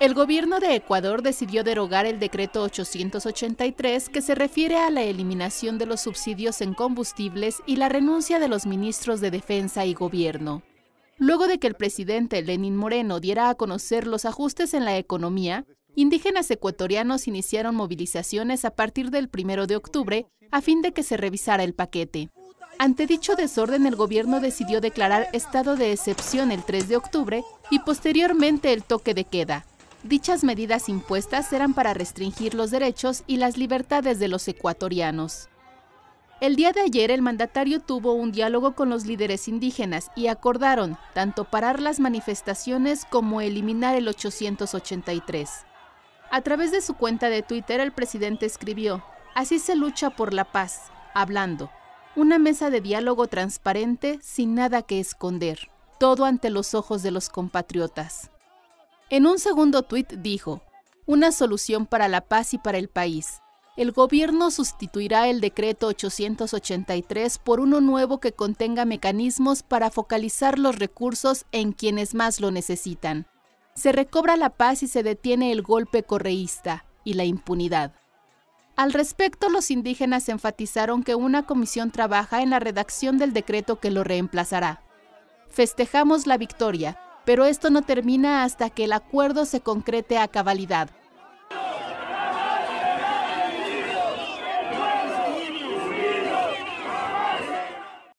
El gobierno de Ecuador decidió derogar el decreto 883 que se refiere a la eliminación de los subsidios en combustibles y la renuncia de los ministros de Defensa y Gobierno. Luego de que el presidente Lenín Moreno diera a conocer los ajustes en la economía, indígenas ecuatorianos iniciaron movilizaciones a partir del 1 de octubre a fin de que se revisara el paquete. Ante dicho desorden, el gobierno decidió declarar estado de excepción el 3 de octubre y posteriormente el toque de queda. Dichas medidas impuestas eran para restringir los derechos y las libertades de los ecuatorianos. El día de ayer el mandatario tuvo un diálogo con los líderes indígenas y acordaron tanto parar las manifestaciones como eliminar el 883. A través de su cuenta de Twitter el presidente escribió, Así se lucha por la paz, hablando. Una mesa de diálogo transparente sin nada que esconder, todo ante los ojos de los compatriotas. En un segundo tuit dijo, una solución para la paz y para el país. El gobierno sustituirá el decreto 883 por uno nuevo que contenga mecanismos para focalizar los recursos en quienes más lo necesitan. Se recobra la paz y se detiene el golpe correísta y la impunidad. Al respecto, los indígenas enfatizaron que una comisión trabaja en la redacción del decreto que lo reemplazará. Festejamos la victoria, pero esto no termina hasta que el acuerdo se concrete a cabalidad.